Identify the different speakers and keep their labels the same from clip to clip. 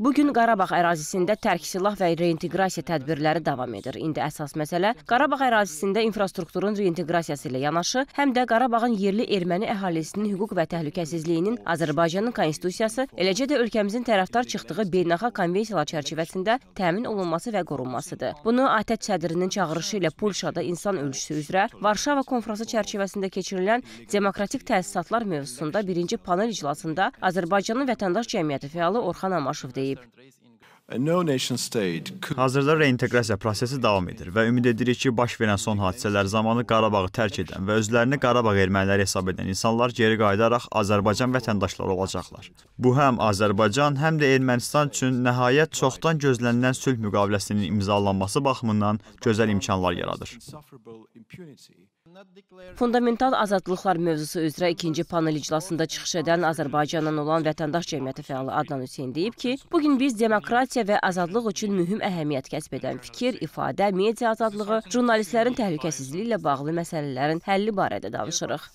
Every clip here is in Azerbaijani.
Speaker 1: Bu gün Qarabağ ərazisində tərk silah və reinteqrasiya tədbirləri davam edir. İndi əsas məsələ Qarabağ ərazisində infrastrukturun reinteqrasiyası ilə yanaşı, həm də Qarabağın yerli erməni əhalisinin hüquq və təhlükəsizliyinin Azərbaycanın konstitusiyası, eləcə də ölkəmizin tərəfdar çıxdığı beynəlxalq konvensiyalar çərçivəsində təmin olunması və qorunmasıdır. Bunu ATƏT sədrinin çağırışı ilə Polşada insan ölçüsü üzrə Varşava konfransı çərçivəsində keçirilən demokratik təsisatlar mövzusunda birinci panel iclasında Azərbaycanın vətəndaş cəmiyyəti fəalı bağlı Orxan Amaşov deyib.
Speaker 2: Hazırda reinteqrasiya prosesi davam edir və ümid edirik ki, baş verən son hadisələr zamanı Qarabağı tərk edən və özlərini Qarabağ erməniləri hesab edən insanlar geri qayıdaraq Azərbaycan vətəndaşları olacaqlar. Bu həm Azərbaycan, həm də Ermənistan üçün nəhayət çoxdan gözlənilən sülh müqaviləsinin imzalanması baxımından gözəl imkanlar yaradır.
Speaker 1: Fundamental azadlıqlar mövzusu üzrə ikinci panel iclasında çıxış edən Azərbaycandan olan vətəndaş cəmiyyəti fəalı Adnan Hüseyn deyib ki, bugün biz demokratiya və azadlıq üçün mühüm əhəmiyyət kəsb edən fikir, ifadə, media azadlığı, jurnalistlərin təhlükəsizliyi ilə bağlı məsələlərin həlli barədə danışırıq.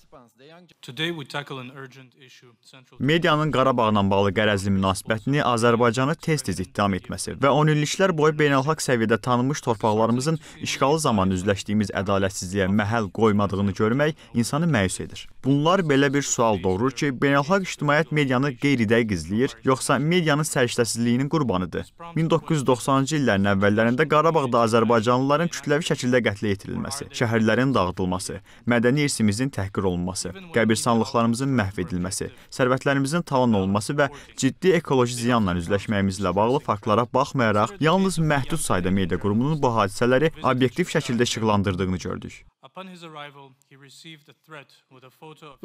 Speaker 2: Medianın Qarabağla bağlı qərəzli münasibətini Azərbaycanı tez-tez ittiham etməsi və 10 illiklər boyu beynəlxalq səviyyədə tanınmış torpaqlarımızın işğalı zamanı üzləşdiyimiz ədalətsizliyə məhəl qoymadığını görmək insanı məyus edir. Bunlar belə bir sual doğurur ki, beynəlxalq ictimaiyyət medianı qeyri-dəqiq izləyir, yoxsa medianın səriştəsizliyinin qurbanıdır. 1990-cı illərin əvvəllərində Qarabağda Azərbaycanlıların kütləvi şəkildə qətlə yetirilməsi, şəhərlərin dağıdılması, mədəni irsimizin təhqir olunması olması, qəbirstanlıqlarımızın məhv edilməsi, sərvətlərimizin talan olunması və ciddi ekoloji ziyanla üzləşməyimizlə bağlı faktlara baxmayaraq, yalnız məhdud sayda media qurumunun bu hadisələri obyektiv şəkildə işıqlandırdığını gördük.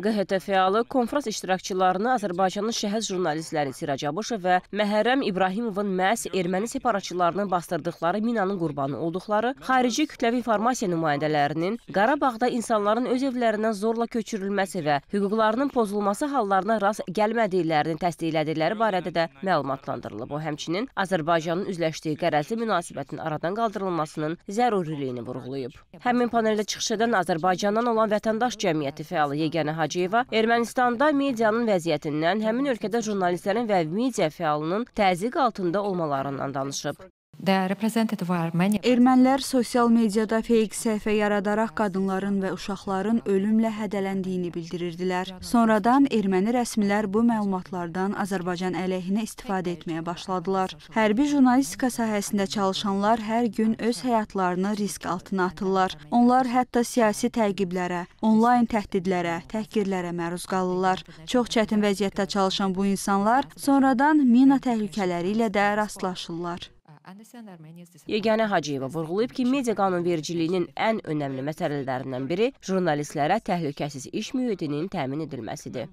Speaker 1: QHT-fəalı konfrans iştirakçılarını Azərbaycanın şəhəz jurnalistləri Sirac Abışov və Məhərrəm İbrahimovun məhz erməni separatçılarının bastırdıqları minanın qurbanı olduqları xarici kütləvi informasiya nümayəndələrinin Qarabağda insanların öz evlərindən zorla köçürülməsi və hüquqlarının pozulması hallarına rast gəlmədiklərini təsdiqlədikləri barədə də məlumatlandırılıb. O həmçinin Azərbaycanın üzləşdiyi qərəzli münasibətin aradan qaldırılmasının zəruriliyini vurğulayıb. Həmin paneldə çıxış edən cümlədən Azərbaycandan olan vətəndaş cəmiyyəti fəalı Yeganə Hacıyeva Ermənistanda medianın vəziyyətindən, həmin ölkədə jurnalistlərin və media fəalının təzyiq altında olmalarından danışıb.
Speaker 3: Ermənilər sosial mediada feyk səhifə yaradaraq qadınların və uşaqların ölümlə hədələndiyini bildirirdilər. Sonradan erməni rəsmilər bu məlumatlardan Azərbaycan əleyhinə istifadə etməyə başladılar. Hərbi jurnalistika sahəsində çalışanlar hər gün öz həyatlarını risk altına atırlar. Onlar hətta siyasi təqiblərə, onlayn təhdidlərə, təhqirlərə məruz qalırlar. Çox çətin vəziyyətdə çalışan bu insanlar sonradan mina təhlükələri ilə də rastlaşırlar.
Speaker 1: Yeganə Hacıyeva vurğulayıb ki, media qanunvericiliyinin ən önəmli məsələlərindən biri jurnalistlərə təhlükəsiz iş mühitinin təmin edilməsidir.